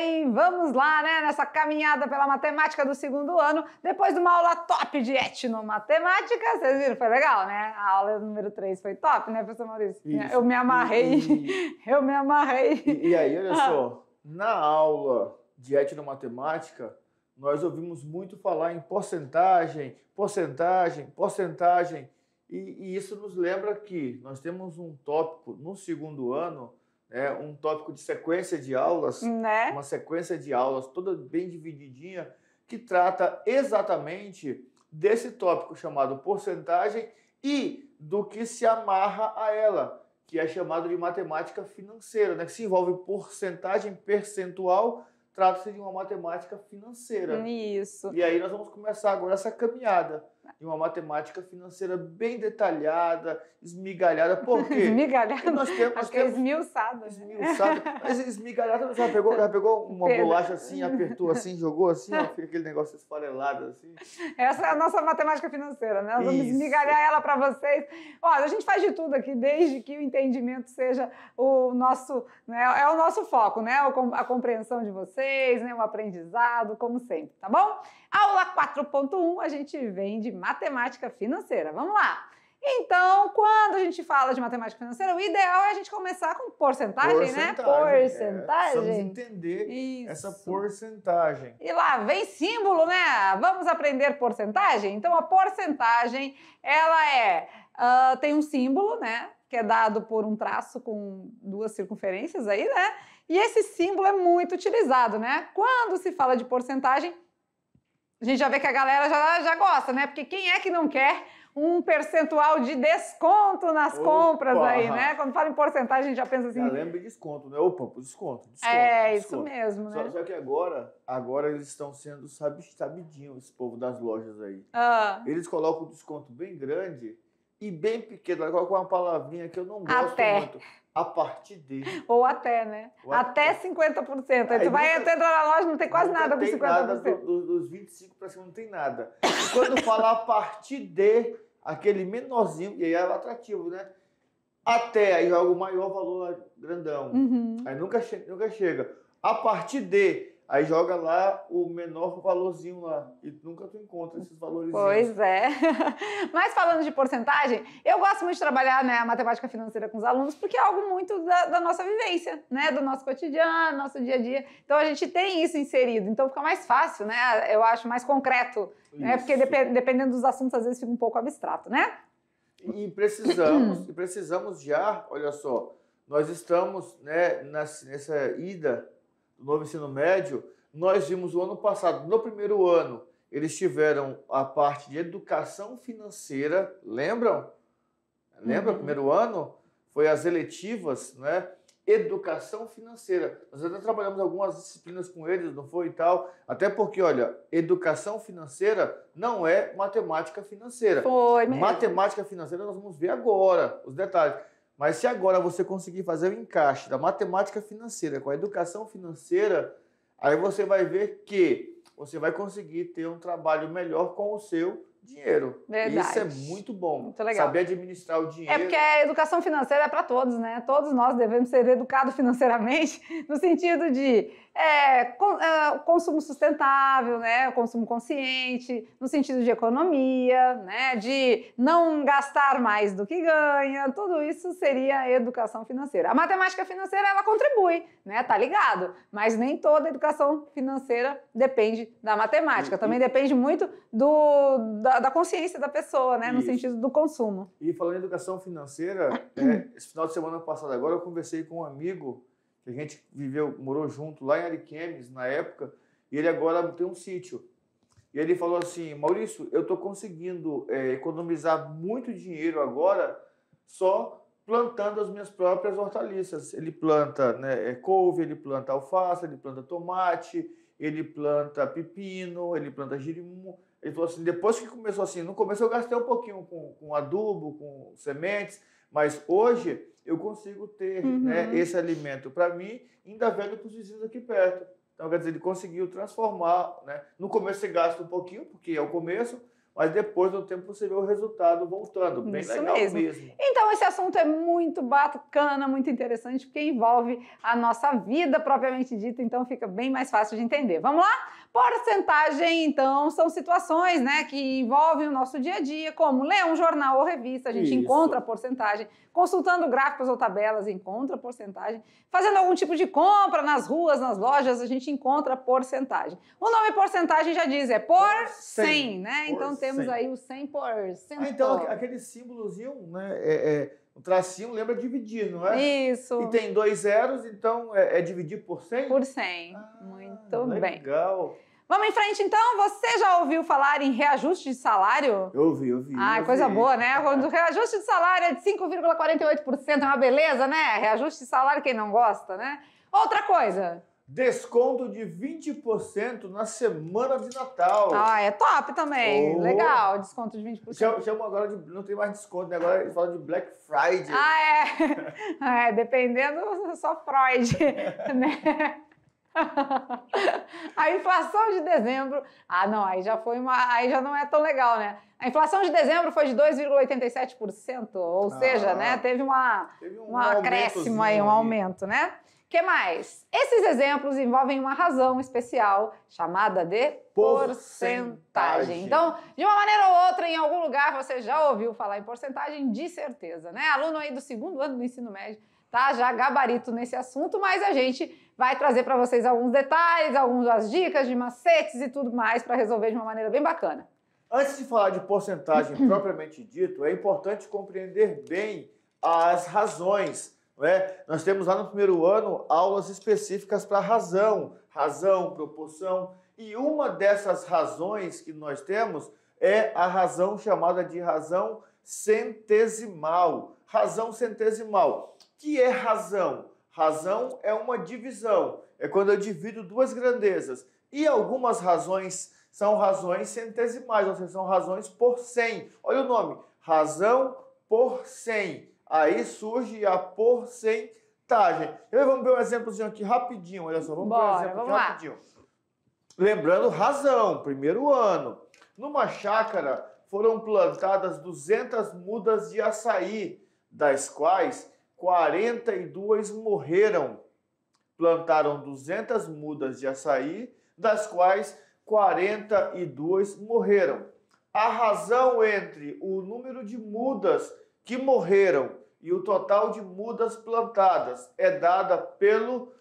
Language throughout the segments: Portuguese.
bem? Vamos lá, né? Nessa caminhada pela matemática do segundo ano, depois de uma aula top de etnomatemática. Vocês viram? Foi legal, né? A aula número 3 foi top, né, professor Maurício? Isso. Eu me amarrei. E... Eu me amarrei. E, e aí, olha ah. só, na aula de etnomatemática, nós ouvimos muito falar em porcentagem, porcentagem, porcentagem. E, e isso nos lembra que nós temos um tópico no segundo ano é, um tópico de sequência de aulas, né? uma sequência de aulas toda bem divididinha, que trata exatamente desse tópico chamado porcentagem e do que se amarra a ela, que é chamado de matemática financeira, né? que se envolve porcentagem percentual, trata-se de uma matemática financeira. Isso. E aí nós vamos começar agora essa caminhada de uma matemática financeira bem detalhada, esmigalhada. Por quê? esmigalhada. Nós temos, nós é esmiuçada. Né? Esmiuçada. Mas esmigalhada, você já pegou, já pegou uma bolacha assim, apertou assim, jogou assim, ó, fica aquele negócio esfarelado assim. Essa é a nossa matemática financeira, né? Nós Isso. vamos esmigalhar ela para vocês. Olha, a gente faz de tudo aqui, desde que o entendimento seja o nosso, né, é o nosso foco, né? A compreensão de vocês, né? O aprendizado, como sempre, tá bom? Aula 4.1, a gente vem de matemática financeira. Vamos lá! Então, quando a gente fala de matemática financeira, o ideal é a gente começar com porcentagem, porcentagem né? Porcentagem. É, precisamos entender Isso. essa porcentagem. E lá vem símbolo, né? Vamos aprender porcentagem? Então, a porcentagem, ela é. Uh, tem um símbolo, né? Que é dado por um traço com duas circunferências aí, né? E esse símbolo é muito utilizado, né? Quando se fala de porcentagem, a gente já vê que a galera já, já gosta, né? Porque quem é que não quer um percentual de desconto nas Opa. compras aí, né? Quando fala em porcentagem, a gente já pensa assim. Já lembra de desconto, né? Opa, desconto, desconto. É, desconto. isso mesmo, né? Só, só, que agora, agora eles estão sendo sabidinhos, sabidinho, esse povo das lojas aí. Ah. Eles colocam um desconto bem grande e bem pequeno. Agora com uma palavrinha que eu não gosto Até. muito a partir dele. Ou até, né? Ou até, até 50%. Aí, aí tu vai até entrar na loja, não tem quase nada por 50%. Nada do, dos 25% para cima não tem nada. E quando falar a partir de aquele menorzinho, e aí é atrativo, né? Até, aí joga o maior valor grandão. Uhum. Aí nunca, che nunca chega. A partir de Aí joga lá o menor valorzinho lá. E nunca tu encontra esses valores. Pois é. Mas falando de porcentagem, eu gosto muito de trabalhar né, a matemática financeira com os alunos, porque é algo muito da, da, nossa vivência, né? Do nosso cotidiano, nosso dia a dia. Então a gente tem isso inserido. Então fica mais fácil, né? Eu acho mais concreto. Né? Porque dep dependendo dos assuntos, às vezes fica um pouco abstrato, né? E precisamos, e precisamos já, olha só, nós estamos né, nessa, nessa ida do novo ensino médio, nós vimos o ano passado, no primeiro ano, eles tiveram a parte de educação financeira, lembram? Lembra, uhum. primeiro ano? Foi as eletivas, né? Educação financeira. Nós até trabalhamos algumas disciplinas com eles, não foi e tal. Até porque, olha, educação financeira não é matemática financeira. Foi mesmo. Matemática financeira nós vamos ver agora os detalhes. Mas se agora você conseguir fazer o encaixe da matemática financeira com a educação financeira, aí você vai ver que você vai conseguir ter um trabalho melhor com o seu dinheiro. Verdade. Isso é muito bom. Muito legal. Saber administrar o dinheiro. É porque a educação financeira é para todos, né? Todos nós devemos ser educados financeiramente no sentido de é, é, consumo sustentável, né, consumo consciente, no sentido de economia, né, de não gastar mais do que ganha, tudo isso seria educação financeira. A matemática financeira ela contribui, né, tá ligado? Mas nem toda educação financeira depende da matemática, também depende muito do, da, da consciência da pessoa, né, no sentido do consumo. E falando em educação financeira, é, esse final de semana passado agora eu conversei com um amigo que a gente viveu, morou junto lá em Ariquemes na época, e ele agora tem um sítio. E ele falou assim, Maurício, eu estou conseguindo é, economizar muito dinheiro agora só plantando as minhas próprias hortaliças. Ele planta né, é, couve, ele planta alface, ele planta tomate, ele planta pepino, ele planta girimum. Ele falou assim, depois que começou assim, no começo eu gastei um pouquinho com, com adubo, com sementes, mas hoje eu consigo ter uhum. né, esse alimento para mim, ainda vendo para os vizinhos aqui perto. Então, quer dizer, ele conseguiu transformar. Né? No começo você gasta um pouquinho, porque é o começo, mas depois do tempo você vê o resultado voltando. Bem Isso legal mesmo. mesmo. Então, esse assunto é muito bacana, muito interessante, porque envolve a nossa vida propriamente dita, então fica bem mais fácil de entender. Vamos lá? Porcentagem, então, são situações né, que envolvem o nosso dia a dia, como ler um jornal ou revista, a gente Isso. encontra a porcentagem, consultando gráficos ou tabelas, encontra a porcentagem, fazendo algum tipo de compra nas ruas, nas lojas, a gente encontra a porcentagem. O nome porcentagem já diz, é por, 100, né? Então, por então 100. temos aí o 100%. Ah, então, aquele símbolozinho, né? É, é o tracinho lembra dividir, não é? Isso. E tem dois zeros, então é, é dividir por 100? Por 100. Ah, Muito legal. bem. Legal. Vamos em frente então. Você já ouviu falar em reajuste de salário? Eu ouvi, eu ouvi. Ah, eu coisa vi. boa, né? Quando o reajuste de salário é de 5,48%, é uma beleza, né? Reajuste de salário, quem não gosta, né? Outra coisa, Desconto de 20% na semana de Natal. Ah, é top também. Oh. Legal, desconto de 20%. Chama, chama agora de. Não tem mais desconto, né? Agora ele fala de Black Friday. Ah, é. é dependendo, só Freud, né? A inflação de dezembro. Ah, não, aí já foi uma. Aí já não é tão legal, né? A inflação de dezembro foi de 2,87%, ou ah, seja, né? Teve, uma, teve um, um acréscimo aí, um aumento, aí. né? que mais? Esses exemplos envolvem uma razão especial chamada de porcentagem. porcentagem. Então, de uma maneira ou outra, em algum lugar você já ouviu falar em porcentagem, de certeza, né? Aluno aí do segundo ano do ensino médio tá já gabarito nesse assunto, mas a gente vai trazer para vocês alguns detalhes, algumas dicas de macetes e tudo mais para resolver de uma maneira bem bacana. Antes de falar de porcentagem propriamente dito, é importante compreender bem as razões né? Nós temos lá no primeiro ano aulas específicas para razão, razão, proporção. E uma dessas razões que nós temos é a razão chamada de razão centesimal. Razão centesimal. que é razão? Razão é uma divisão. É quando eu divido duas grandezas. E algumas razões são razões centesimais, ou seja, são razões por 100. Olha o nome: razão por 100. Aí surge a porcentagem. Eu, vamos ver um exemplozinho aqui rapidinho, olha só. Vamos Bora, ver um exemplo aqui rapidinho. Lembrando, razão, primeiro ano. Numa chácara foram plantadas 200 mudas de açaí, das quais 42 morreram. Plantaram 200 mudas de açaí, das quais 42 morreram. A razão entre o número de mudas que morreram e o total de mudas plantadas é dada pelo.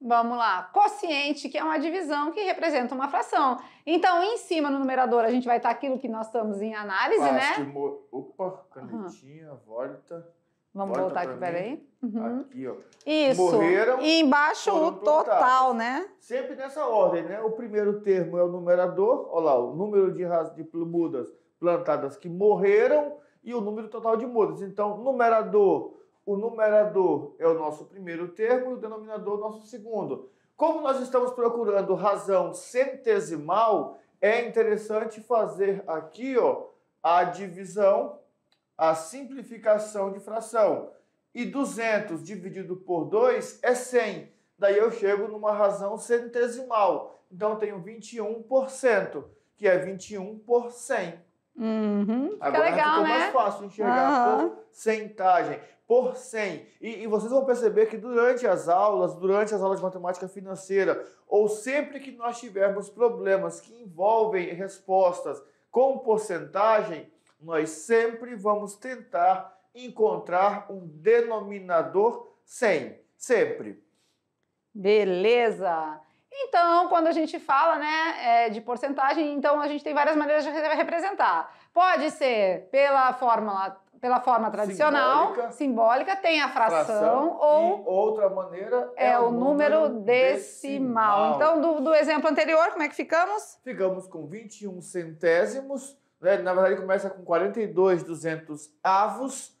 Vamos lá, quociente, que é uma divisão que representa uma fração. Então, em cima no numerador, a gente vai estar aquilo que nós estamos em análise, né? Mo... Opa, canetinha, uhum. volta. Vamos volta voltar aqui, peraí. Uhum. Aqui, ó. Isso. Morreram. E embaixo o total, né? Sempre nessa ordem, né? O primeiro termo é o numerador, olha lá, o número de, de mudas plantadas que morreram e o número total de mudas. Então, numerador, o numerador é o nosso primeiro termo e o denominador é o nosso segundo. Como nós estamos procurando razão centesimal, é interessante fazer aqui ó, a divisão, a simplificação de fração. E 200 dividido por 2 é 100. Daí eu chego numa razão centesimal. Então, tenho 21%, que é 21 por 100. Uhum. Agora legal, ficou né? mais fácil enxergar uhum. por centagem, por 100. E, e, vocês vão perceber que durante as aulas, durante as aulas de matemática financeira, ou sempre que nós tivermos problemas que envolvem respostas com porcentagem, nós sempre vamos tentar encontrar um denominador 100. Sempre. Beleza! Então, quando a gente fala né, eh, de porcentagem, então a gente tem várias maneiras de representar. Pode ser pela fórmula pela forma tradicional, simbólica, simbólica tem a fração, fração ou outra maneira é, é o número, número decimal. decimal. Então, do, do, exemplo anterior, como é que ficamos? Ficamos com 21 centésimos, né? na verdade começa com 42 duzentos avos,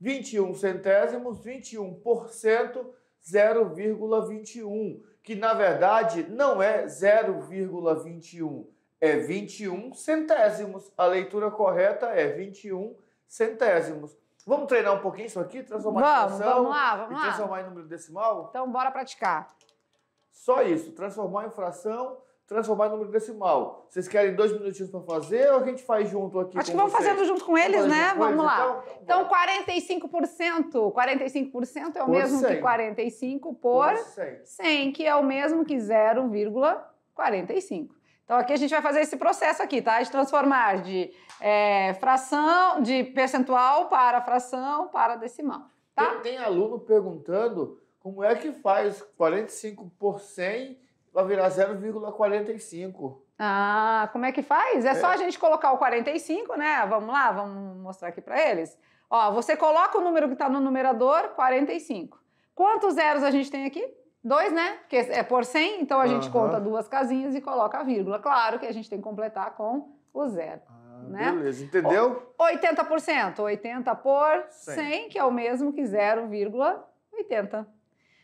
21 centésimos, 21%, 0,21 que na verdade não é 0,21, é 21 centésimos. A leitura correta é 21 centésimos. Vamos treinar um pouquinho isso aqui? Transformar vamos, em fração? Vamos lá, vamos e transformar em número decimal? Então, bora praticar. Só isso, transformar em fração transformar em número decimal. Vocês querem dois minutinhos para fazer ou a gente faz junto aqui? Acho que vamos vocês? fazendo junto com eles, né? Vamos lá. Então, então 45%. 45% é o por mesmo 100. que 45 por, por 100. 100, que é o mesmo que 0,45. Então aqui a gente vai fazer esse processo aqui, tá? De transformar de é, fração, de percentual para fração para decimal. Tá? Tem, tem aluno perguntando como é que faz 45 por 100 vai virar 0,45. Ah, como é que faz? É, é, só a gente colocar o 45, né? Vamos lá, vamos mostrar aqui para eles. Ó, você coloca o número que está no numerador, 45. Quantos zeros a gente tem aqui? Dois, né? Porque é por 100, então a gente conta duas casinhas e coloca a vírgula. Claro que a gente tem que completar com o zero. Ah, né? Beleza, entendeu? 80%. 80 por 100, 100 que é o mesmo que 0,80.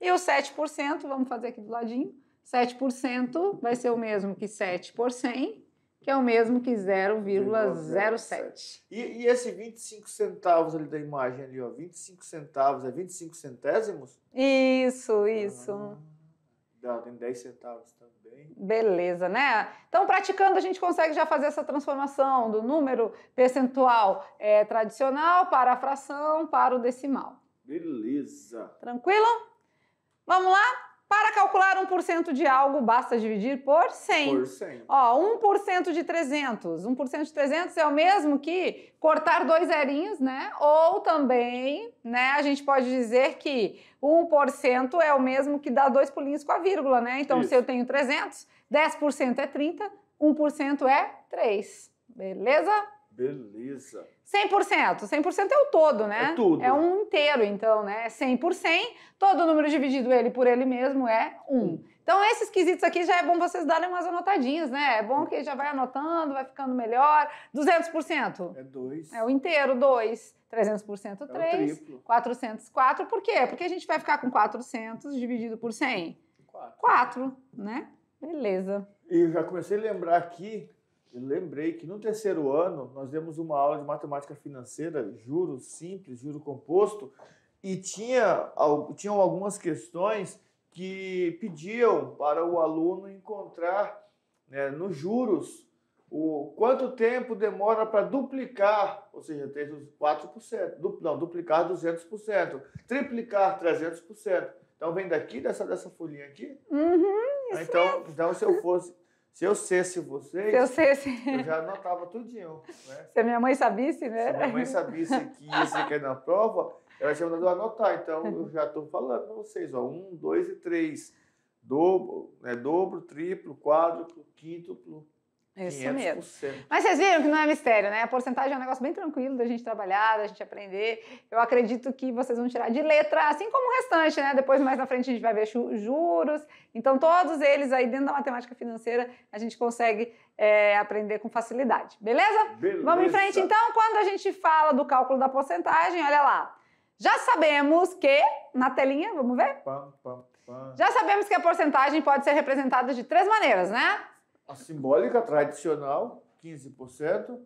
E o 7%, vamos fazer aqui do ladinho, 7% vai ser o mesmo que 7 por 100, que é o mesmo que 0,07. E, e esse 25 centavos ali da imagem ali, ó, 25 centavos é 25 centésimos? Isso, ah, isso. Ah, dá, tem 10 centavos também. Beleza, né? Então, praticando, a gente consegue já fazer essa transformação do número percentual é, tradicional para a fração, para o decimal. Beleza. Tranquilo? Vamos lá? Para calcular 1% de algo, basta dividir por 100. Por 100. Ó, 1% de 300. 1% de 300 é o mesmo que cortar dois zerinhos, né? Ou também, né, a gente pode dizer que 1% é o mesmo que dar dois pulinhos com a vírgula, né? Então, Isso. se eu tenho 300, 10% é 30, 1% é 3. Beleza? Beleza. 100%. 100% é o todo, né? É tudo. É um inteiro, então, né? 100 é por 100, todo número dividido ele por ele mesmo é 1. Então, esses quesitos aqui já é bom vocês darem umas anotadinhas, né? É bom que já vai anotando, vai ficando melhor. 200%? É 2. É o inteiro, 2. 300% 3, é 404, por quê? Porque a gente vai ficar com 400 dividido por 100? 4. 4, né? Beleza. E eu já comecei a lembrar aqui lembrei que no terceiro ano nós demos uma aula de matemática financeira, juros simples, juro composto, e tinha, tinham algumas questões que pediam para o aluno encontrar né, nos juros o quanto tempo demora para duplicar, ou seja, ter 4%, não, duplicar 200%, triplicar 300%. Então vem daqui, dessa, dessa folhinha aqui. Uhum, então, então, se eu fosse se eu cesse vocês, se eu, cesse... eu já anotava tudinho. Né? Se a minha mãe sabisse, né? Se a minha mãe sabisse que isso aqui é na prova, ela tinha mandado anotar. Então, eu já estou falando para vocês. Ó, um, dois e três. Dobro, né, dobro, triplo, quádruplo, quíntuplo, isso mesmo. Mas vocês viram que não é mistério, né? A porcentagem é um negócio bem tranquilo da gente trabalhar, da gente aprender. Eu acredito que vocês vão tirar de letra, assim como o restante, né? Depois, mais na frente, a gente vai ver juros. Então, todos eles aí dentro da matemática financeira, a gente consegue é, aprender com facilidade. Beleza? Beleza? Vamos em frente, então. Quando a gente fala do cálculo da porcentagem, olha lá. Já sabemos que, na telinha, vamos ver? pam, pam. Já sabemos que a porcentagem pode ser representada de três maneiras, né? A simbólica tradicional, 15%,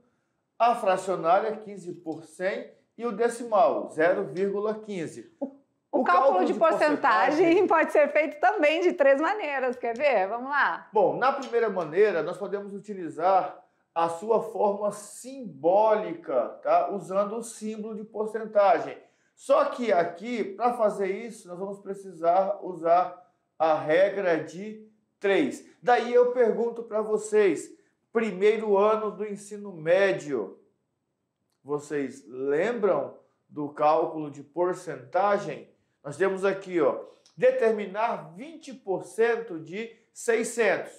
a fracionária, 15 por 100, e o decimal, 0,15. O, o cálculo, cálculo de, de porcentagem, porcentagem pode ser feito também de três maneiras, quer ver? Vamos lá. Bom, na primeira maneira, nós podemos utilizar a sua forma simbólica, tá? Usando o símbolo de porcentagem. Só que aqui, para fazer isso, nós vamos precisar usar a regra de 3. Daí eu pergunto para vocês, primeiro ano do ensino médio, vocês lembram do cálculo de porcentagem? Nós temos aqui, ó, determinar 20% de 600.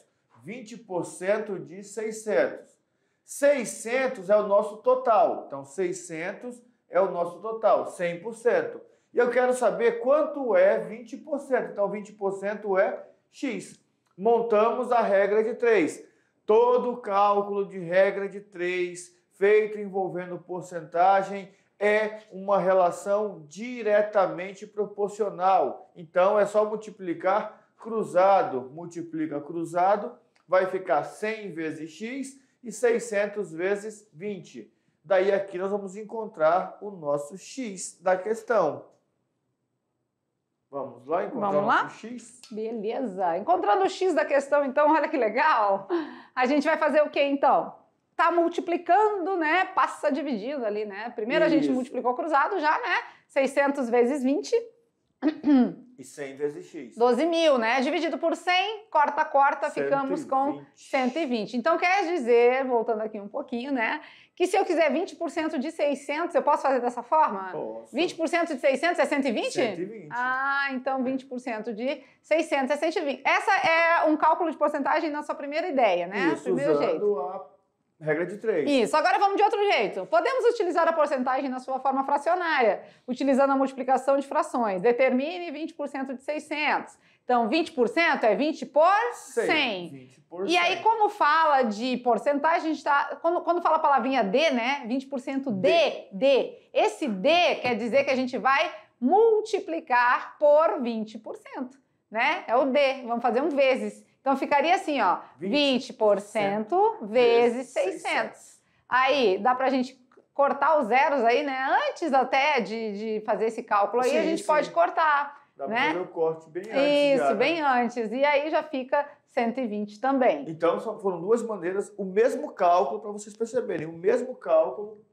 20% de 600. 600 é o nosso total. Então, 600 é o nosso total, 100%. E eu quero saber quanto é 20%. Então, 20% é X montamos a regra de três. Todo cálculo de regra de três feito envolvendo porcentagem é uma relação diretamente proporcional. Então é só multiplicar cruzado. Multiplica cruzado, vai ficar 100 vezes x e 600 vezes 20. Daí aqui nós vamos encontrar o nosso x da questão. Vamos lá, encontrando Vamos lá? o X. Beleza. Encontrando o X da questão, então, olha que legal. A gente vai fazer o que, então? Tá multiplicando, né? Passa dividindo ali, né? Primeiro Isso. a gente multiplicou cruzado já, né? 600 vezes 20. E 100 vezes x. 12 mil, né? Dividido por 100, corta, corta, 120. ficamos com 120. Então, quer dizer, voltando aqui um pouquinho, né? Que se eu quiser 20% de 600, eu posso fazer dessa forma? Posso. 20% de 600 é 120? 120. Ah, então 20% é. de 600 é 120. Essa é um cálculo de porcentagem na sua primeira ideia, né? Isso, Primeiro usando jeito. a Regra de três. Isso. Agora vamos de outro jeito. Podemos utilizar a porcentagem na sua forma fracionária, utilizando a multiplicação de frações. Determine 20% de 600. Então, 20% é 20 por 100. 20%. E aí, como fala de porcentagem, a tá, quando, quando fala a palavrinha D, né? 20% D, D, D. Esse D quer dizer que a gente vai multiplicar por 20%, né? É o D. Vamos fazer um vezes. Então ficaria assim, ó, 20%, 20% vezes 600. 600. Aí dá para a gente cortar os zeros aí, né? Antes até de, de fazer esse cálculo aí, sim, a gente sim. pode cortar. Dá né? para fazer o corte bem antes. Isso, já, né? bem né? antes. E aí já fica 120 também. Então foram duas maneiras, o mesmo cálculo, para vocês perceberem, o mesmo cálculo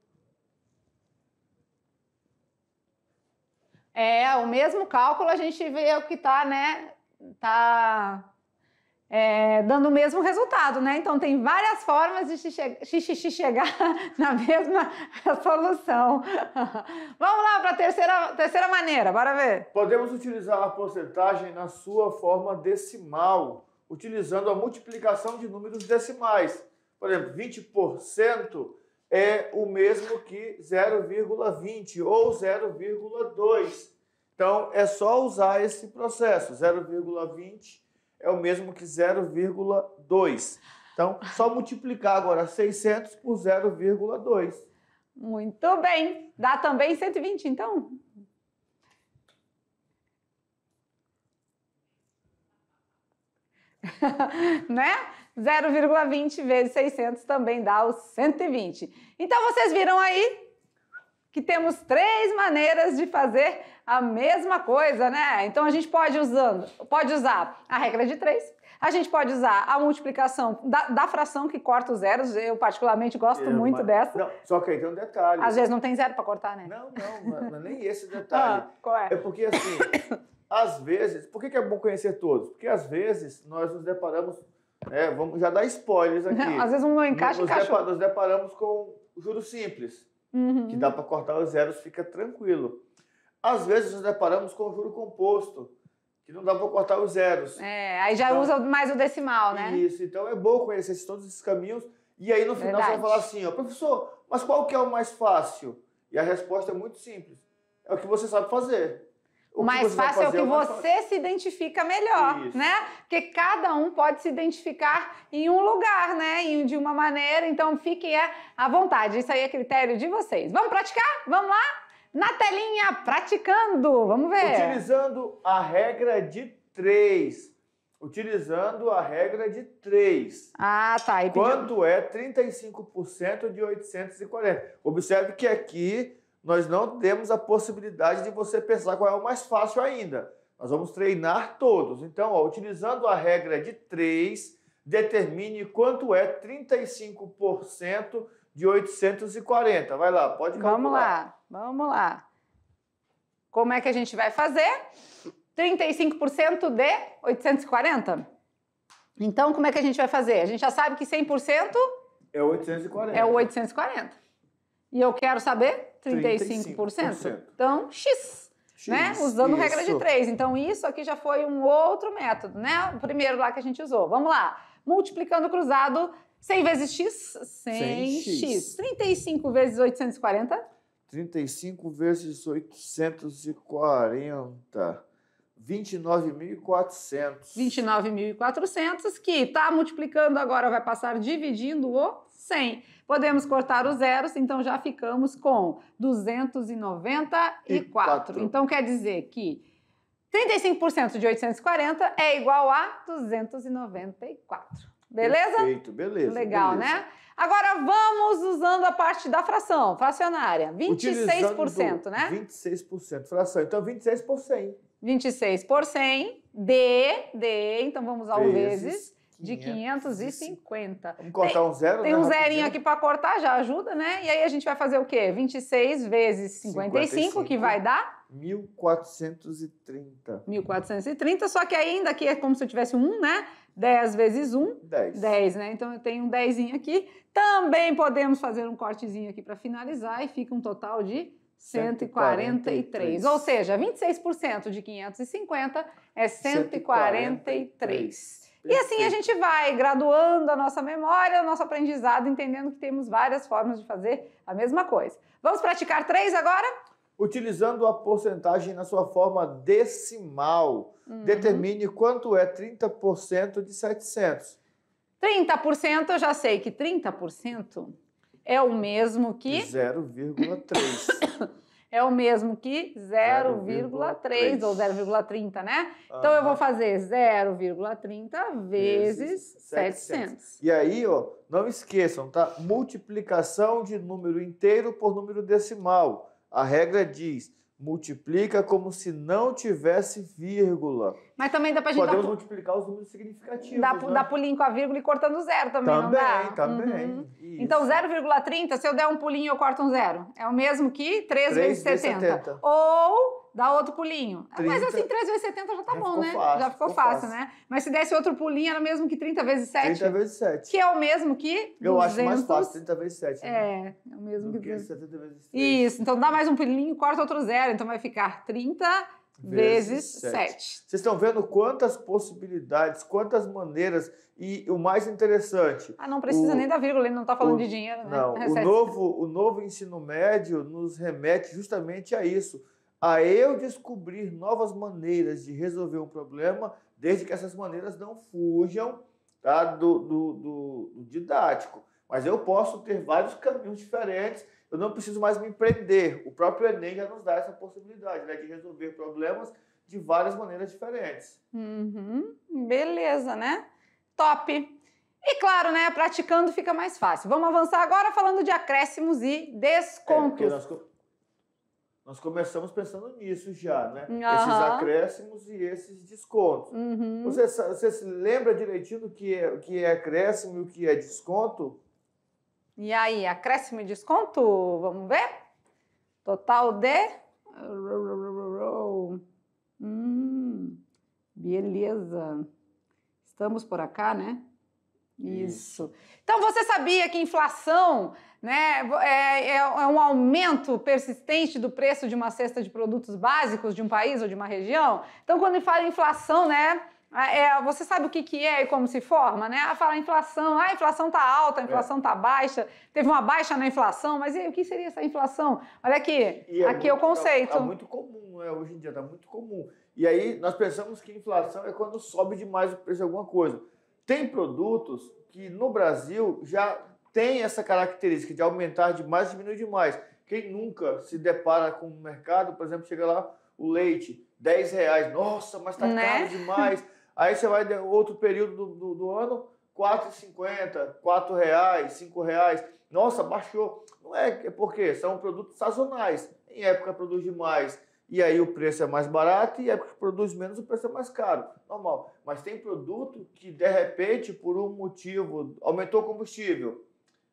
É, o mesmo cálculo a gente vê o que está, né? Tá é, dando o mesmo resultado, né? Então tem várias formas de xixi chegar na mesma solução. Vamos lá para a terceira, terceira maneira, bora ver. Podemos utilizar a porcentagem na sua forma decimal, utilizando a multiplicação de números decimais. Por exemplo, 20% é o mesmo que 0,20 ou 0,2. Então é só usar esse processo, 0,20 é o mesmo que 0,2. Então, só multiplicar agora 600 por 0,2. Muito bem. Dá também 120, então? né? 0,20 vezes 600 também dá os 120. Então, vocês viram aí que temos três maneiras de fazer a mesma coisa, né? Então a gente pode usando, pode usar a regra de três, a gente pode usar a multiplicação da, da fração que corta os zeros. Eu particularmente gosto é, muito mas... dessa. Não, só que aí tem um detalhe. Às vezes não tem zero para cortar, né? Não, não, mas é, é nem esse detalhe. Ah, qual é? É porque assim, às vezes, por que é bom conhecer todos? Porque às vezes nós nos deparamos, né, vamos já dar spoilers aqui. Não, às vezes um não encaixa, nos, encaixa. nos deparamos com juros simples uhum. que dá uhum. para cortar os zeros, fica tranquilo. Às vezes nos deparamos com juro composto, que não dá para cortar os zeros. É, aí já então, usa mais o decimal, né? Isso, então é bom conhecer todos esses caminhos. E aí no final Verdade. você vai falar assim, ó, professor, mas qual que é o mais fácil? E a resposta é muito simples. É o que você sabe fazer. O mais fácil é o que é você se identifica melhor, Isso. né? Porque cada um pode se identificar em um lugar, né? E de uma maneira, então fiquem à vontade. Isso aí é critério de vocês. Vamos praticar? Vamos lá? Na telinha, praticando. Vamos ver. Utilizando a regra de três. Utilizando a regra de três. Ah, tá. E pediu... Quanto é 35% de 840? Observe que aqui nós não temos a possibilidade de você pensar qual é o mais fácil ainda. Nós vamos treinar todos. Então, ó, utilizando a regra de 3, determine quanto é 35% de 840. Vai lá, pode calcular. Vamos lá, vamos lá. Como é que a gente vai fazer? 35% de 840. Então, como é que a gente vai fazer? A gente já sabe que 100% é 840. É o 840. E eu quero saber 35%. 35%. Então, X. Né? X né? Usando isso. regra de 3. Então, isso aqui já foi um outro método, né? O primeiro lá que a gente usou. Vamos lá. Multiplicando cruzado, 100 vezes X, 100, 100x. X. 35 vezes 840? 35 vezes 840. 29.400. 29.400, que está multiplicando agora, vai passar dividindo o 100. Podemos cortar os zeros, então já ficamos com 294. Então quer dizer que 35% de 840 é igual a 294. Beleza? Perfeito, beleza. Legal, beleza. né? Agora vamos usando a parte da fração, fracionária. 26%, Utilizando né? 26%, fração. Então 26 por 100. 26 por 100 de, de, então vamos ao vezes, vezes de 550. Vamos cortar tem, um zero? Tem né, um rapidinho. zerinho aqui para cortar, já ajuda, né? E aí a gente vai fazer o quê? 26 vezes 55, 55 que vai dar? 1430. 1430, só que ainda aqui é como se eu tivesse um, né? 10 vezes 1, 10. 10, né? Então eu tenho um 10 aqui. Também podemos fazer um cortezinho aqui para finalizar e fica um total de 143. Ou seja, 26% de 550 é 143. 143. E assim a gente vai graduando a nossa memória, o nosso aprendizado, entendendo que temos várias formas de fazer a mesma coisa. Vamos praticar três agora? Utilizando a porcentagem na sua forma decimal, uhum. determine quanto é 30% de 700. 30%, eu já sei que 30% é o mesmo que 0,3. é o mesmo que 0,3 ou 0,30, né? Uhum. Então eu vou fazer 0,30 vezes 700. 700. E aí, ó, não esqueçam, tá? Multiplicação de número inteiro por número decimal. A regra diz multiplica como se não tivesse vírgula. Mas também dá pra gente. Podemos dar... multiplicar os números significativos. Dá, né? dá pulinho com a vírgula e cortando zero também, também não dá? Também, uhum. Então, 0,30, se eu der um pulinho, eu corto um zero. É o mesmo que vezes 70. Ou dá outro pulinho. 30, ah, Mas assim, 3 vezes 70 já tá já bom, né? Fácil, já ficou, ficou fácil, fácil, né? Mas se desse outro pulinho, era mesmo que 30 vezes 7? 30 vezes 7. Que é o mesmo que. 200... Eu acho mais fácil, 30 vezes 7. Né? É, é o mesmo que. que 70 vezes 3. Isso, então dá mais um pulinho, e corta outro zero. Então vai ficar 30 vezes 7. 7. Vocês estão vendo quantas possibilidades, quantas maneiras e o mais interessante. Ah, não precisa o, nem da vírgula, ele não está falando o, de dinheiro, né? Não, é o novo, o novo ensino médio nos remete justamente a isso a eu descobrir novas maneiras de resolver um problema, desde que essas maneiras não fujam tá, do, do, do, do didático. Mas eu posso ter vários caminhos diferentes, eu não preciso mais me prender. O próprio Enem já nos dá essa possibilidade né, de resolver problemas de várias maneiras diferentes. Uhum. Beleza, né? Top! E claro, né? Praticando fica mais fácil. Vamos avançar agora falando de acréscimos e é, descontos. É, nós, nós começamos pensando nisso já, né? Uhum. Esses acréscimos e esses descontos. Uhum. Você, você se lembra direitinho do que é, que é acréscimo e o que é desconto? E aí, acréscimo e desconto? Vamos ver? Total de. Hum, beleza. Estamos por acá, né? Isso. Então você sabia que inflação né, é, é, é, um aumento persistente do preço de uma cesta de produtos básicos de um país ou de uma região? Então, quando fala em inflação, né? É, você sabe o que, que é e como se forma, né? Ah, fala inflação, ah, a inflação está alta, a inflação é. Tá baixa, teve uma baixa na inflação, mas e, o que seria essa inflação? Olha aqui, e é aqui é, muito, é, o conceito. É, é muito comum, né? hoje em dia está muito comum. E aí nós pensamos que inflação é quando sobe demais o preço de alguma coisa. Tem produtos que no Brasil já tem essa característica de aumentar demais e diminuir demais. Quem nunca se depara com o mercado, por exemplo, chega lá o leite, 10 reais, nossa, mas está né? caro demais. Aí você vai outro período do, do, do ano, 4,50, 4 reais, 5 reais. Nossa, baixou. Não é, é porque são produtos sazonais. Em época produz demais, e aí o preço é mais barato e a é época que produz menos o preço é mais caro. Normal. Mas tem produto que, de repente, por um motivo, aumentou o combustível.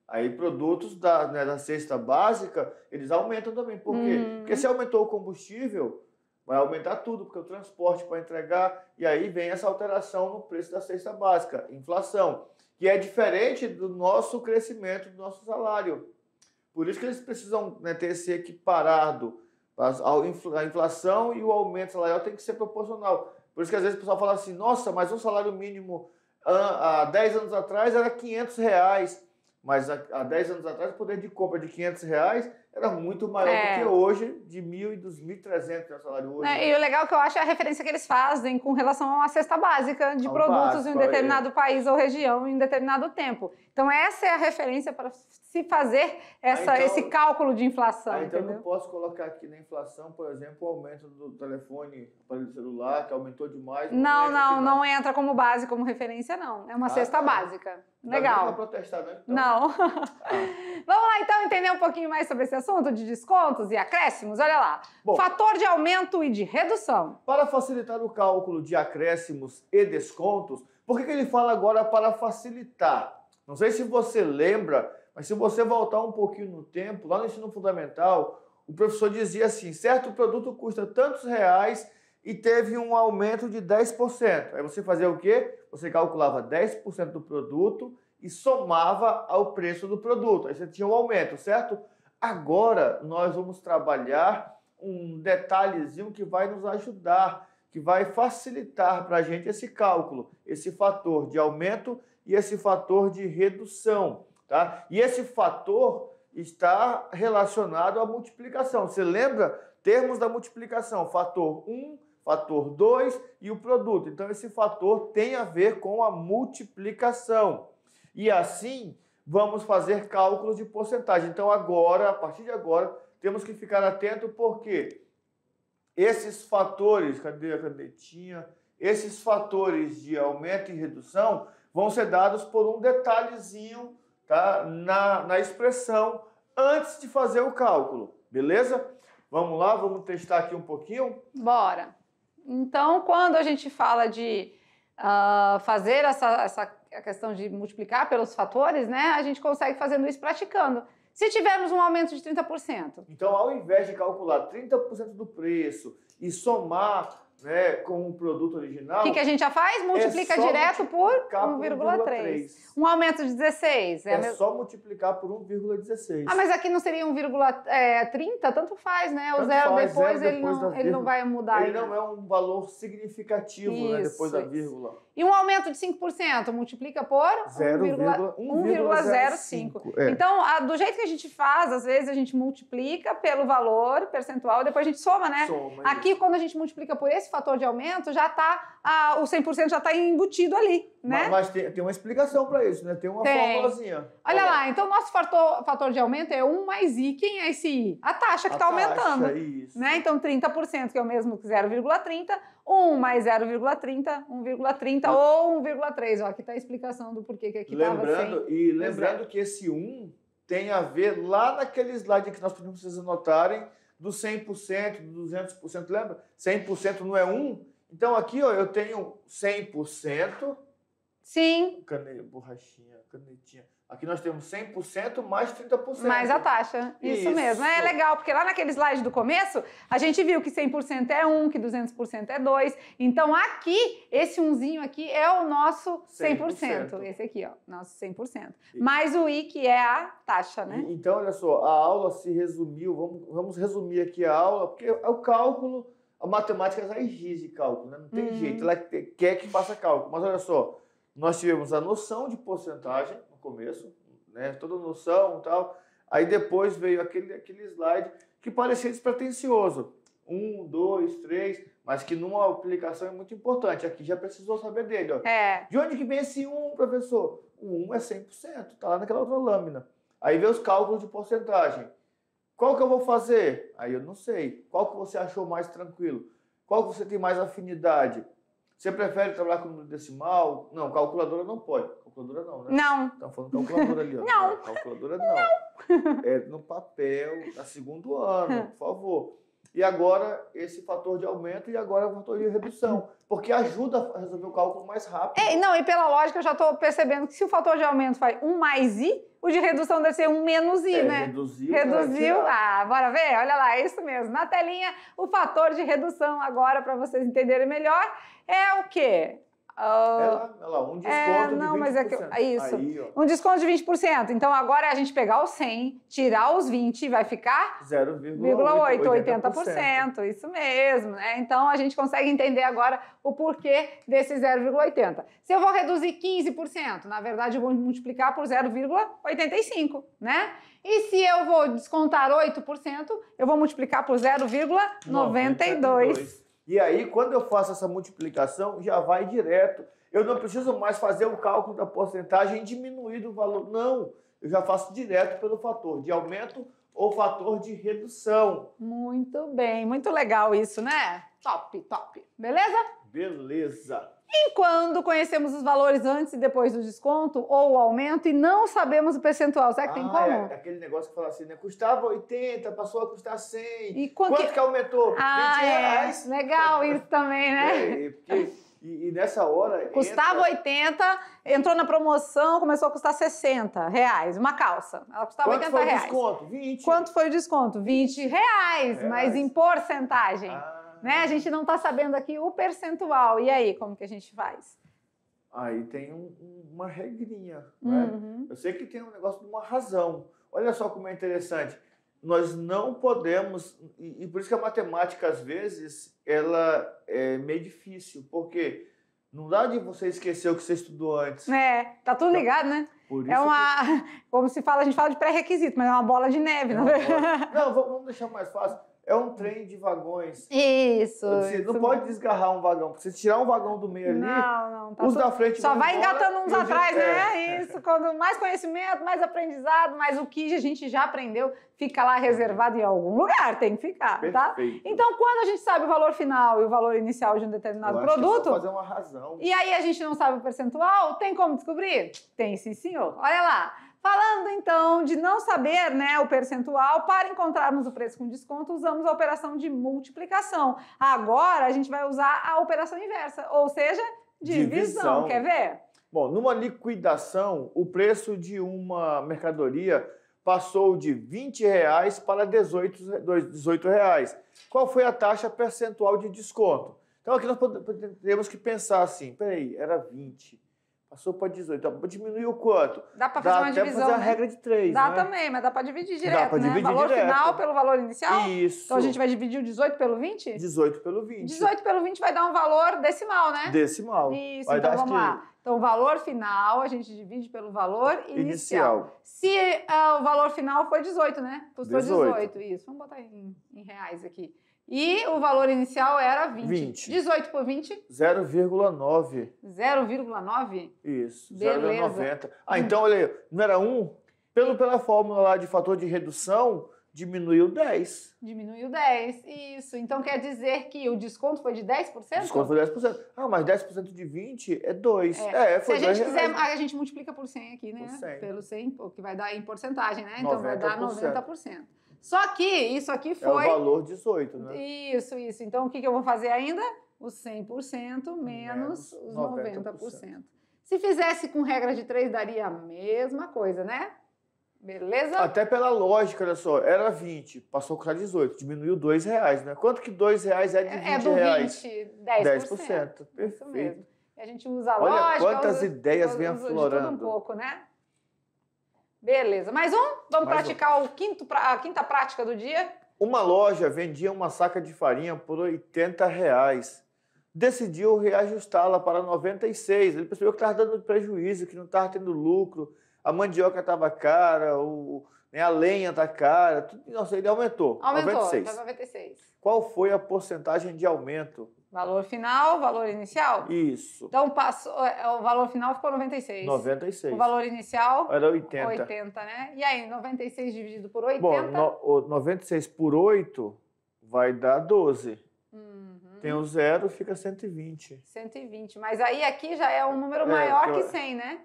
Aí produtos da, né, da cesta básica, eles aumentam também. Por quê? Uhum. Porque se aumentou o combustível, vai aumentar tudo, porque o transporte para entregar, e aí vem essa alteração no preço da cesta básica, inflação, que é diferente do nosso crescimento, do nosso salário. Por isso que eles precisam né, ter esse equiparado a inflação e o aumento salarial tem que ser proporcional. Por isso que às vezes o pessoal fala assim, nossa, mas um salário mínimo há 10 anos atrás era 500 reais, mas há 10 anos atrás o poder de compra de 500 reais era muito maior é. do que é. hoje, de 1.000 e dos 1.300 que é o salário hoje. É, E o legal é que eu acho é a referência que eles fazem com relação à cesta básica de produtos básico, em um determinado é. país ou região em um determinado tempo. Então, essa é a referência para se fazer ah, essa, então, esse cálculo de inflação. Ah, então, entendeu? eu posso colocar aqui na inflação, por exemplo, o aumento do telefone, aparelho celular, que aumentou demais. Não, não, é não, não entra como base, como referência, não. É uma ah, cesta tá. básica. Legal. Não protestar, né? Então... Não. Ah. Vamos lá, então, entender um pouquinho mais sobre esse assunto de descontos e acréscimos? Olha lá. Bom, Fator de aumento e de redução. Para facilitar o cálculo de acréscimos e descontos, por que, que ele fala agora para facilitar? Não sei se você lembra, mas se você voltar um pouquinho no tempo, lá no ensino fundamental, o professor dizia assim: certo produto custa tantos reais e teve um aumento de 10%. Aí você fazia o quê? Você calculava 10% do produto e somava ao preço do produto. Aí você tinha um aumento, certo? Agora nós vamos trabalhar um detalhezinho que vai nos ajudar que vai facilitar para a gente esse cálculo, esse fator de aumento e esse fator de redução. Tá? E esse fator está relacionado à multiplicação. Você lembra termos da multiplicação? Fator 1, fator 2 e o produto. Então, esse fator tem a ver com a multiplicação. E assim, vamos fazer cálculos de porcentagem. Então, agora, a partir de agora, temos que ficar atento porque esses fatores, cadê a canetinha? Esses fatores de aumento e redução vão ser dados por um detalhezinho tá? na, na expressão antes de fazer o cálculo, beleza? Vamos lá, vamos testar aqui um pouquinho? Bora! Então, quando a gente fala de uh, fazer essa, essa questão de multiplicar pelos fatores, né, a gente consegue fazendo isso praticando. Se tivermos um aumento de 30%. Então, ao invés de calcular 30% do preço e somar né, com o produto original. O que, que, a gente já faz? É multiplica é direto por 1,3. Um aumento de 16. É, é só multiplicar por 1,16. Ah, mas aqui não seria 1,30? É, tanto faz, né? O tanto zero faz, depois, zero ele, depois não, ele não vai mudar. Ele ainda. não é um valor significativo né, depois da vírgula. E um aumento de 5%, multiplica por 1,05. É. Então, a, do jeito que a gente faz, às vezes a gente multiplica pelo valor percentual, depois a gente soma, né? Soma, Aqui, isso. quando a gente multiplica por esse fator de aumento já está, ah, o 100% já está embutido ali, né? Mas, mas tem, tem, uma explicação para isso, né? Tem uma fórmulazinha. Olha, Olha, lá, então nosso fator, fator de aumento é 1 mais I. Quem é esse I? A taxa que está aumentando. Isso. Né? Então 30%, que é o mesmo que 0,30, 1 mais 0,30, 1,30 ou 1,3. Aqui está a explicação do porquê que aqui estava sem. E lembrando que esse 1 tem a ver lá naquele slide que nós pedimos vocês anotarem, do 100%, do 200%, lembra? 100% não é 1? Então aqui ó, eu tenho 100%, Sim. Cane... Borrachinha, canetinha. Aqui nós temos 100% mais 30%. Mais a taxa. Isso, Isso, mesmo. É legal, porque lá naquele slide do começo, a gente viu que 100% é 1, que 200% é 2. Então aqui, esse unzinho aqui é o nosso 100%. 100%. Esse aqui, ó, nosso 100%. E... Mais o i, que é a taxa, né? E, então, olha só, a aula se resumiu, vamos, vamos resumir aqui a aula, porque é o cálculo, a matemática já exige cálculo, né? Não tem uhum. jeito, ela quer que faça cálculo. Mas olha só, nós tivemos a noção de porcentagem no começo, né, toda noção e tal. Aí depois veio aquele, aquele slide que parecia despretensioso. Um, dois, três, mas que numa aplicação é muito importante. Aqui já precisou saber dele. Ó. É. De onde que vem esse um, professor? O um é 100%, tá lá naquela outra lâmina. Aí vem os cálculos de porcentagem. Qual que eu vou fazer? Aí eu não sei. Qual que você achou mais tranquilo? Qual que você tem mais afinidade? Você prefere trabalhar com número decimal? Não, calculadora não pode. Calculadora não, né? Não. Estão tá falando calculadora ali, ó. Não. Calculadora não. Não. É no papel, a tá segundo ano, por favor. E agora esse fator de aumento e agora é o fator de redução, porque ajuda a resolver o cálculo mais rápido. É, não, e pela lógica eu já estou percebendo que se o fator de aumento faz 1 mais i, o de redução deve ser 1 menos i, é, né? Reduziu. Né? Reduziu. Ah, bora ver? Olha lá, é isso mesmo. Na telinha, o fator de redução agora, para vocês entenderem melhor, é o quê? Uh, é lá, um desconto é, não, de 20%. Mas é, que, é isso. Aí, um desconto de 20%. Então agora é a gente pegar os 100, tirar os 20, vai ficar 0,8, 80%. 80%. Isso mesmo. Né? Então a gente consegue entender agora o porquê desse 0,80. Se eu vou reduzir 15%, na verdade eu vou multiplicar por 0,85, né? E se eu vou descontar 8%, eu vou multiplicar por 0,92. E aí, quando eu faço essa multiplicação, já vai direto. Eu não preciso mais fazer o cálculo da porcentagem diminuído o valor. Não, eu já faço direto pelo fator de aumento ou fator de redução. Muito bem, muito legal isso, né? Top, top. Beleza? Beleza quando conhecemos os valores antes e depois do desconto ou o aumento e não sabemos o percentual, será que ah, tem como? É, aquele negócio que fala assim, né? Custava 80, passou a custar 100. E quanto, quanto que... que... aumentou? Ah, 20 é. reais. É. Legal isso também, né? É, porque... E, e, nessa hora. Custava entra... 80, entrou na promoção, começou a custar 60 reais. Uma calça. Ela custava Quanto 80 reais. Quanto foi o desconto? 20. Quanto foi o desconto? 20, 20 reais, reais, mas em porcentagem. Ah né? A gente não está sabendo aqui o percentual. E aí, como que a gente faz? Aí tem um, uma regrinha, né? Uhum. Eu sei que tem um negócio de uma razão. Olha só como é interessante. Nós não podemos, e, e por isso que a matemática, às vezes, ela é meio difícil, porque não dá de você esquecer o que você estudou antes. É, tá tudo então, ligado, né? Por é uma. Que... Como se fala, a gente fala de pré-requisito, mas é uma bola de neve, é verdade. É? Bola... Não, vamos deixar mais fácil. É um trem de vagões. Isso. Você isso não pode desgarrar um vagão. Porque se tirar um vagão do meio ali, não, não, tá os tudo... da frente Só vai engatando uns atrás, é. né? É isso. Quando mais conhecimento, mais aprendizado, mais o que a gente já aprendeu fica lá reservado em algum lugar, tem que ficar, tá? Perfeito. tá? Então, quando a gente sabe o valor final e o valor inicial de um determinado é produto. fazer uma razão. E aí a gente não sabe o percentual, tem como descobrir? Tem sim, senhor. Olha lá. Falando então de não saber né, o percentual, para encontrarmos o preço com desconto, usamos a operação de multiplicação. Agora a gente vai usar a operação inversa, ou seja, divisão. divisão. Quer ver? Bom, numa liquidação, o preço de uma mercadoria passou de 20 reais para 18, 18 reais. Qual foi a taxa percentual de desconto? Então aqui nós temos que pensar assim, peraí, era 20, Passou para 18. então Diminuiu quanto? Dá para fazer dá uma até divisão. Fazer a regra de 3. Dá né? também, mas dá para dividir direto. Dá para né? dividir né? valor direto. final pelo valor inicial? Isso. Então a gente vai dividir o 18 pelo 20? 18 pelo 20. 18 pelo 20 vai dar um valor decimal, né? Decimal. Isso, vai então dar vamos que... Então, o valor final a gente divide pelo valor inicial. inicial. Se uh, o valor final foi 18, né? Custou 18. 18. Isso. Vamos botar em, em reais aqui. E o valor inicial era 20. 20. 18 por 20? 0,9. 0,9? Isso, 0,90. Ah, hum. então, olha aí, não era 1? Pelo, pela fórmula lá de fator de redução, diminuiu 10. Diminuiu 10, isso. Então quer dizer que o desconto foi de 10%? desconto foi de 10%. Ah, mas 10% de 20 é 2. É, é foi Se a gente quiser, reais. a gente multiplica por 100 aqui, né? Por 100. Pelo 100, que vai dar em porcentagem, né? Então vai dar 90%. Só que isso aqui foi. É o valor 18, né? Isso, isso. Então o que, que eu vou fazer ainda? Os 100% menos, menos os 90%. 90%. Se fizesse com regra de 3, daria a mesma coisa, né? Beleza? Até pela lógica, olha só, era 20, passou para 18, diminuiu 2 reais, né? Quanto que 2 reais é de 20 é, é reais? é do 20, 10%. 10%. Perfeito. Isso mesmo. E a gente usa a lógica. Olha quantas usa, ideias usa, vem aflorando. Usa de tudo um pouco, né? Beleza. Mais um? Vamos Mais praticar um. o quinto, a quinta prática do dia? Uma loja vendia uma saca de farinha por 80 reais. Decidiu reajustá-la para 96. Ele percebeu que estava dando prejuízo, que não estava tendo lucro, a mandioca estava cara, o, né, a lenha está cara. Tudo, nossa, ele aumentou. Aumentou, 96. 96. Qual foi a porcentagem de aumento? Valor final, valor inicial? Isso. Então passou, é, é, o valor final ficou 96. 96. O valor inicial? Era 80. 80, né? E aí, 96 dividido por 80? Bom, no, 96 por 8 vai dar 12. Uhum. Tem o um zero, fica 120. 120. Mas aí aqui já é um número é, maior que 100, né?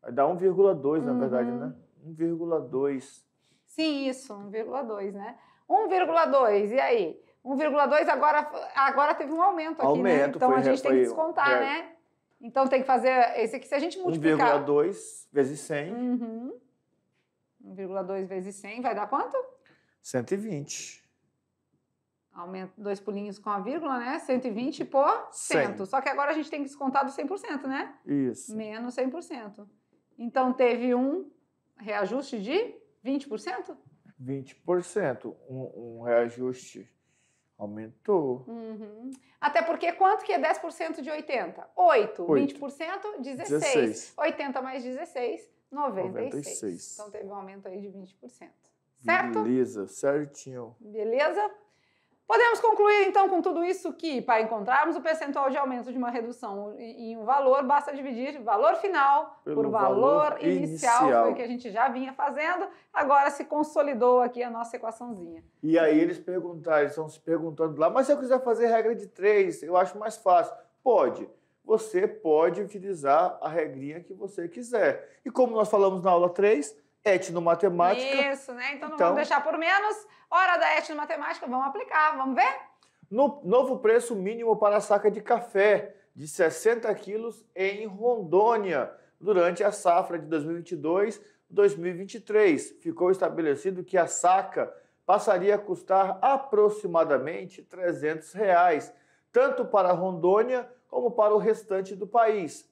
Vai dar 1,2, uhum. na verdade, uhum. né? 1,2. Sim, isso, 1,2, né? 1,2. E aí? 1,2 agora, agora teve um aumento aqui, né? aumento, né? Então foi, a gente foi, tem que descontar, é. né? Então tem que fazer esse aqui, se a gente multiplicar... 1,2 vezes 100. Uhum. 1,2 vezes 100 vai dar quanto? 120. Aumento dois pulinhos com a vírgula, né? 120 por 100 Só que agora a gente tem que descontar do 100%, né? Isso. Menos 100%. Então teve um reajuste de 20%? 20%. Um, um reajuste Aumentou. Uhum. Até porque quanto que é 10% de 80? 8. 8. 20%, 16. 16. 80 mais 16, 96. 96. Então teve um aumento aí de 20%. Certo? Beleza, certinho. Beleza? Podemos concluir, então, com tudo isso que, para encontrarmos o percentual de aumento de uma redução em um valor, basta dividir valor final Pelo por valor, valor inicial, inicial. Foi o que a gente já vinha fazendo, agora se consolidou aqui a nossa equaçãozinha. E aí eles perguntaram, eles estão se perguntando lá, mas se eu quiser fazer regra de três, eu acho mais fácil. Pode. Você pode utilizar a regrinha que você quiser. E como nós falamos na aula 3, etnomatemática. Isso, né? Então não então, vamos deixar por menos. Hora da etnomatemática, vamos aplicar, vamos ver? No, novo preço mínimo para a saca de café de 60 quilos em Rondônia durante a safra de 2022-2023. Ficou estabelecido que a saca passaria a custar aproximadamente 300, reais, tanto para Rondônia como para o restante do país.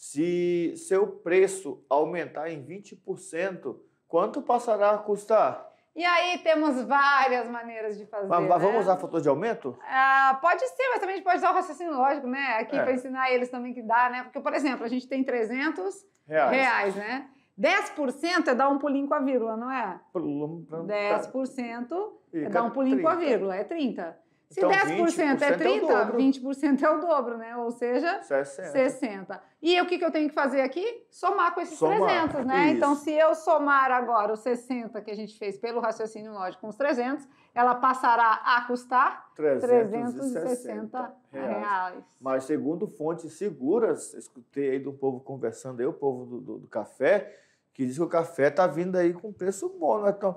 Se seu preço aumentar em 20%, quanto passará a custar? E aí temos várias maneiras de fazer. Mas, mas né? vamos usar fator de aumento? Ah, pode ser, mas também a gente pode usar o raciocínio lógico, né? Aqui é. para ensinar eles também que dá, né? Porque, por exemplo, a gente tem 300 reais, reais né? 10% é dar um pulinho com a vírgula, não é? 10% é dar um pulinho com a vírgula, é 30. Se então, 10% 20 é 30, é 20% é o dobro, né? Ou seja, 60. 60. E o que, que eu tenho que fazer aqui? Somar com esses somar, 300, né? Isso. Então, se eu somar agora os 60 que a gente fez pelo raciocínio lógico com os 300, ela passará a custar 360, 360 reais. reais. Mas, segundo fontes seguras, escutei aí do povo conversando aí, o povo do, do, do café, que diz que o café está vindo aí com preço bom. Estão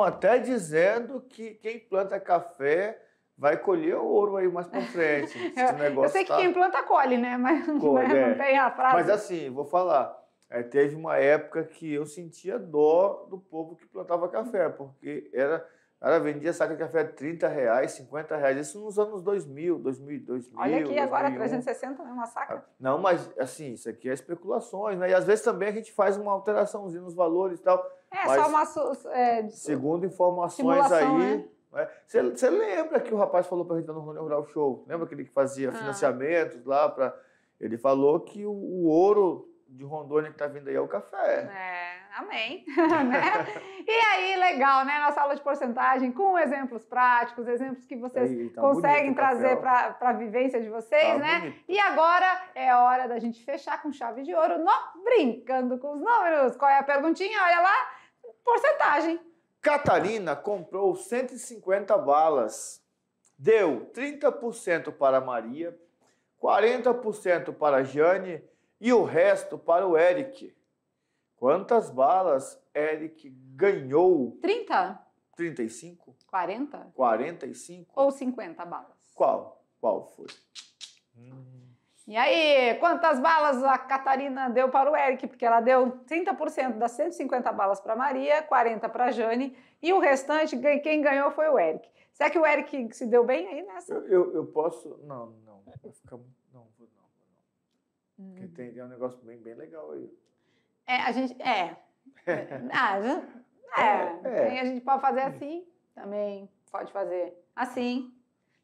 né? até dizendo que quem planta café vai colher o ouro aí mais pra frente. Esse negócio eu sei que tá quem planta colhe, né? Mas colhe, né? É. não tem a frase. Mas assim, vou falar. É, teve uma época que eu sentia dó do povo que plantava café, porque era, era vendia saca de café a 30 reais, 50 reais, isso nos anos 2000, 2000, 2000 Olha aqui 2001. agora, 360 né, uma saca. Ah, não, mas assim, isso aqui é especulações, né? E às vezes também a gente faz uma alteraçãozinha nos valores e tal. É, só uma... É, segundo informações aí... Né? É, você lembra que o rapaz falou para a gente no Rural Show? Lembra que ele fazia ah. financiamentos lá para. Ele falou que o, o ouro de Rondônia que está vindo aí é o café. É, amém. né? E aí, legal, né? Nossa aula de porcentagem com exemplos práticos, exemplos que vocês aí, tá conseguem trazer para a vivência de vocês, tá né? Bonito. E agora é hora da gente fechar com chave de ouro no Brincando com os Números. Qual é a perguntinha? Olha lá, porcentagem. Catarina comprou 150 balas, deu 30% para Maria, 40% para Jane e o resto para o Eric. Quantas balas Eric ganhou? 30? 35? 40? 45? Ou 50 balas? Qual? Qual foi? Hum. E aí, quantas balas a Catarina deu para o Eric? Porque ela deu 30% das 150 balas para a Maria, 40 para a Jane, e o restante, quem ganhou foi o Eric. Será que o Eric se deu bem aí nessa? Eu, eu, eu posso. Não, não. Vai ficar Não, vou não, não. Porque hum. tem, é um negócio bem, bem legal aí. É, a gente. É. é. ah, é. é. é. A gente pode fazer assim também. Pode fazer assim.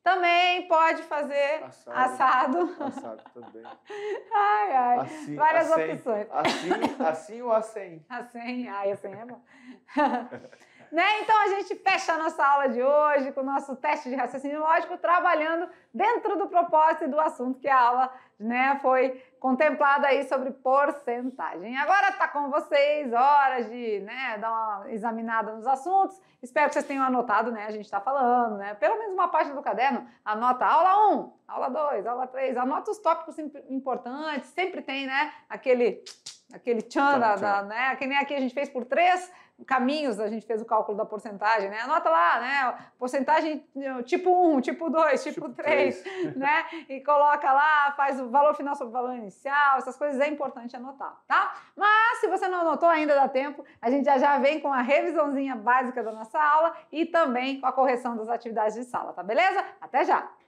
Também pode fazer assado. Assado, assado também. Ai, ai. Assim, Várias assim, opções. Assim, assim ou assim? Assim, ai, assim é bom. Né? Então a gente fecha a nossa aula de hoje com o nosso teste de raciocínio lógico, trabalhando dentro do propósito e do assunto que a aula né, foi contemplada aí sobre porcentagem. Agora está com vocês, hora de né, dar uma examinada nos assuntos. Espero que vocês tenham anotado, né? A gente está falando, né? Pelo menos uma página do caderno, anota aula 1, aula 2, aula 3, anota os tópicos importantes, sempre tem, né? Aquele aquele tchan, tchan. Da, né? Que nem aqui a gente fez por três caminhos, a gente fez o cálculo da porcentagem, né? Anota lá, né? Porcentagem eh, tipo 1, tipo 2, tipo, 3, tipo né? E coloca lá, faz o valor final sobre o valor inicial, essas coisas é importante anotar, tá? Mas se você não anotou ainda dá tempo, a gente já já vem com a revisãozinha básica da nossa aula e também com a correção das atividades de sala, tá beleza? Até já!